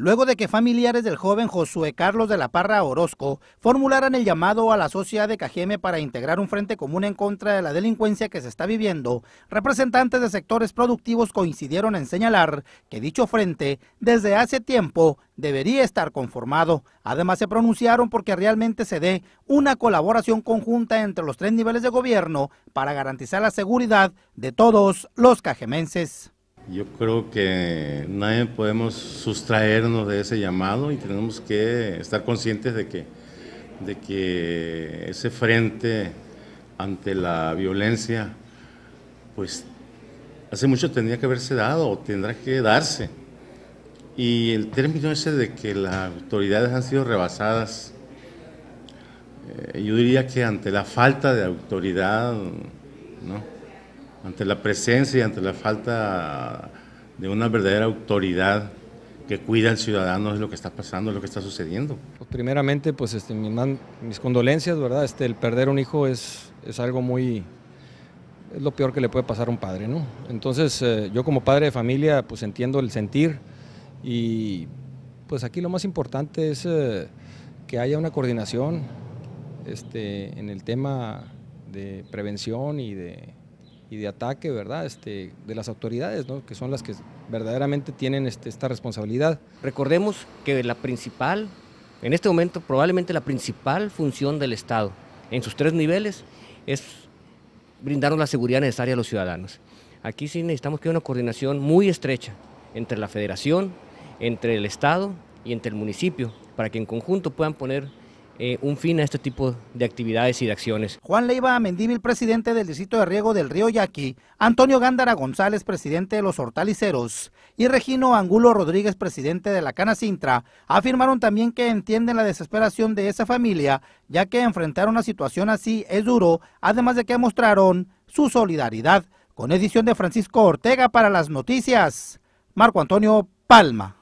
luego de que familiares del joven Josué Carlos de la Parra Orozco formularan el llamado a la sociedad de Cajeme para integrar un frente común en contra de la delincuencia que se está viviendo, representantes de sectores productivos coincidieron en señalar que dicho frente desde hace tiempo debería estar conformado. Además se pronunciaron porque realmente se dé una colaboración conjunta entre los tres niveles de gobierno para garantizar la seguridad de todos los cajemenses. Yo creo que nadie podemos sustraernos de ese llamado y tenemos que estar conscientes de que, de que ese frente ante la violencia, pues hace mucho tendría que haberse dado o tendrá que darse. Y el término ese de que las autoridades han sido rebasadas, eh, yo diría que ante la falta de autoridad, ¿no? ante la presencia y ante la falta de una verdadera autoridad que cuida al ciudadano de lo que está pasando, de lo que está sucediendo. Pues, primeramente, pues este, mis, condolencias, ¿verdad? Este, el perder un hijo es, es algo muy... es lo peor que le puede pasar a un padre, ¿no? Entonces, eh, yo como padre de familia, pues entiendo el sentir y pues aquí lo más importante es eh, que haya una coordinación este, en el tema de prevención y de y de ataque, ¿verdad? Este, de las autoridades, Que son las que verdaderamente tienen este, esta responsabilidad. Recordemos que la principal, en este momento probablemente la principal función del Estado, en sus tres niveles, es brindarnos la seguridad necesaria a los ciudadanos. Aquí sí necesitamos que haya una coordinación muy estrecha entre la federación, entre el Estado y entre el municipio, para que en conjunto puedan poner eh, un fin a este tipo de actividades y de acciones. Juan Leiva Mendívil, presidente del distrito de riego del río Yaqui, Antonio Gándara González, presidente de los hortaliceros, y Regino Angulo Rodríguez, presidente de la Cana Sintra, afirmaron también que entienden la desesperación de esa familia, ya que enfrentar una situación así es duro, además de que mostraron su solidaridad. Con edición de Francisco Ortega para las noticias, Marco Antonio Palma.